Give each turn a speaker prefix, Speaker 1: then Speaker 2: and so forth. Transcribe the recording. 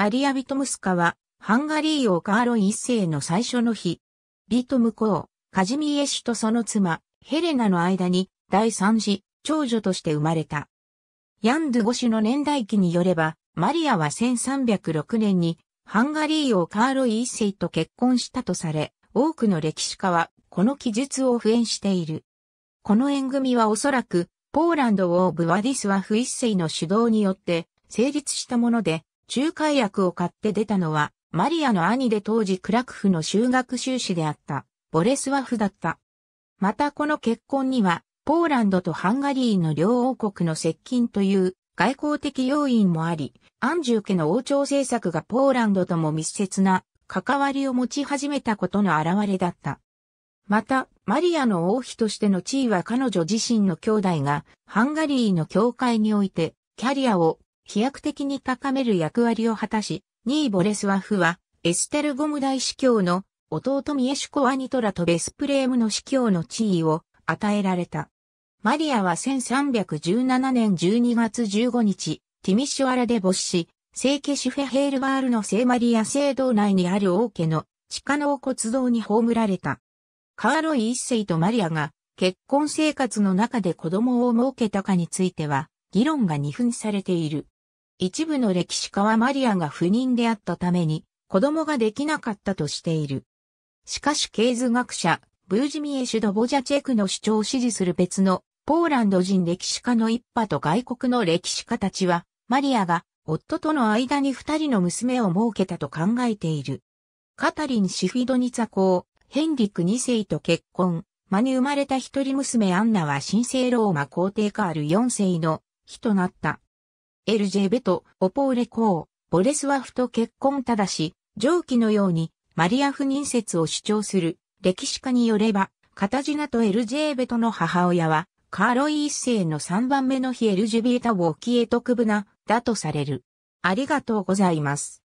Speaker 1: マリア・ビトムスカは、ハンガリー王カーロン一世の最初の日、ビトム公、カジミエシュとその妻、ヘレナの間に、第三子、長女として生まれた。ヤンドゥゴシの年代記によれば、マリアは1306年に、ハンガリー王カーロイ一世と結婚したとされ、多くの歴史家は、この記述を付縁している。この縁組はおそらく、ポーランド王ブワディスワフ一世の主導によって、成立したもので、仲介役を買って出たのは、マリアの兄で当時クラクフの修学修士であった、ボレスワフだった。またこの結婚には、ポーランドとハンガリーの両王国の接近という外交的要因もあり、アンジュ家の王朝政策がポーランドとも密接な関わりを持ち始めたことの表れだった。また、マリアの王妃としての地位は彼女自身の兄弟がハンガリーの教会においてキャリアを飛躍的に高める役割を果たし、ニーボレスワフは、エステルゴム大司教の弟ミエシュコアニトラとベスプレームの司教の地位を与えられた。マリアは1317年12月15日、ティミシュアラで没し、聖ケシュフェヘールバールの聖マリア聖堂内にある王家の地下の骨堂に葬られた。カーロイ一世とマリアが結婚生活の中で子供を設けたかについては議論が二分されている。一部の歴史家はマリアが不妊であったために、子供ができなかったとしている。しかし経図学者、ブージミエシュ・ドボジャチェクの主張を支持する別の、ポーランド人歴史家の一派と外国の歴史家たちは、マリアが夫との間に二人の娘を設けたと考えている。カタリン・シフィドニツァ公、ヘンリク二世と結婚、間に生まれた一人娘アンナは神聖ローマ皇帝カール四世の妃となった。エルジェベト、オポーレ公、ボレスワフと結婚ただし、上記のようにマリア不妊説を主張する歴史家によれば、カタジナとエルジェーベトの母親は、カーロイ一世の3番目の日エルジュビエタ・ウォキエトクブナだとされる。ありがとうございます。